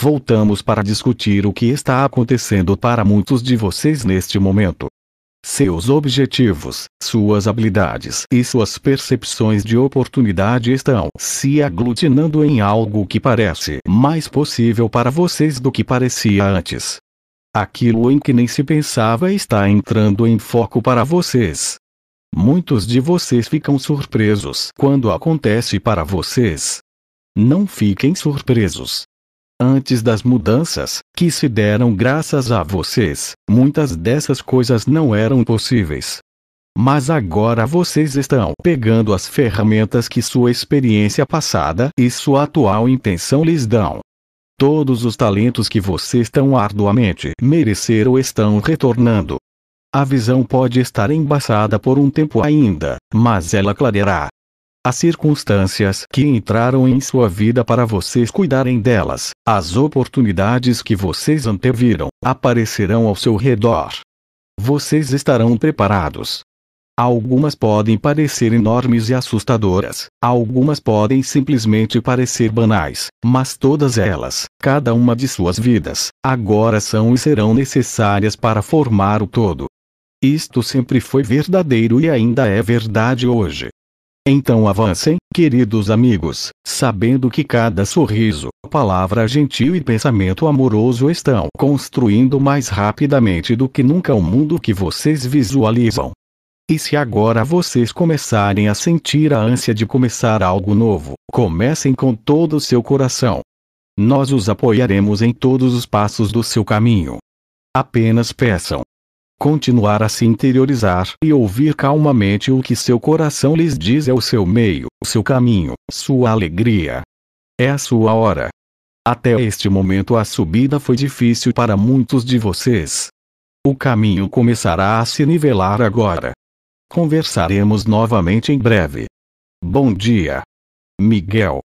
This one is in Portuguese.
voltamos para discutir o que está acontecendo para muitos de vocês neste momento. Seus objetivos, suas habilidades e suas percepções de oportunidade estão se aglutinando em algo que parece mais possível para vocês do que parecia antes. Aquilo em que nem se pensava está entrando em foco para vocês. Muitos de vocês ficam surpresos quando acontece para vocês. Não fiquem surpresos antes das mudanças, que se deram graças a vocês, muitas dessas coisas não eram possíveis. Mas agora vocês estão pegando as ferramentas que sua experiência passada e sua atual intenção lhes dão. Todos os talentos que vocês tão arduamente mereceram estão retornando. A visão pode estar embaçada por um tempo ainda, mas ela clareará, as circunstâncias que entraram em sua vida para vocês cuidarem delas, as oportunidades que vocês anteviram, aparecerão ao seu redor. Vocês estarão preparados. Algumas podem parecer enormes e assustadoras, algumas podem simplesmente parecer banais, mas todas elas, cada uma de suas vidas, agora são e serão necessárias para formar o todo. Isto sempre foi verdadeiro e ainda é verdade hoje. Então avancem, queridos amigos, sabendo que cada sorriso, palavra gentil e pensamento amoroso estão construindo mais rapidamente do que nunca o mundo que vocês visualizam. E se agora vocês começarem a sentir a ânsia de começar algo novo, comecem com todo o seu coração. Nós os apoiaremos em todos os passos do seu caminho. Apenas peçam, continuar a se interiorizar e ouvir calmamente o que seu coração lhes diz é o seu meio, o seu caminho, sua alegria. É a sua hora. Até este momento a subida foi difícil para muitos de vocês. O caminho começará a se nivelar agora. Conversaremos novamente em breve. Bom dia. Miguel.